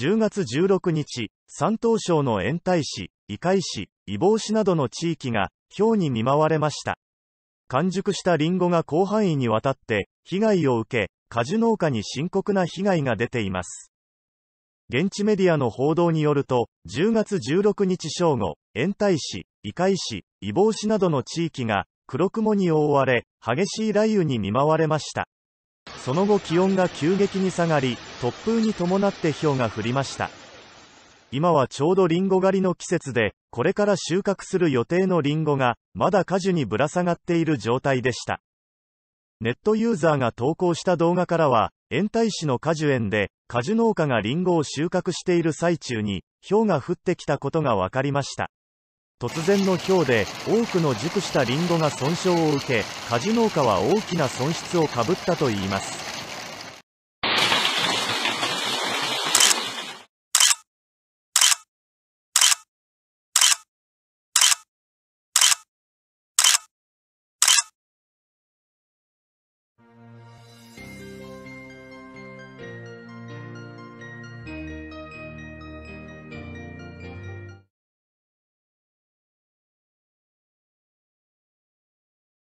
10月16日、山東省の延滞市、異界市、異防市などの地域が、氷に見舞われました。完熟したリンゴが広範囲にわたって、被害を受け、果樹農家に深刻な被害が出ています。現地メディアの報道によると、10月16日正午、延滞市、異界市、異防市などの地域が、黒雲に覆われ、激しい雷雨に見舞われました。その後気温が急激に下がり突風に伴って氷が降りました今はちょうどリンゴ狩りの季節でこれから収穫する予定のリンゴがまだ果樹にぶら下がっている状態でしたネットユーザーが投稿した動画からは延滞市の果樹園で果樹農家がリンゴを収穫している最中に氷が降ってきたことが分かりました突然のひょうで多くの熟したリンゴが損傷を受け果樹農家は大きな損失をかぶったといいます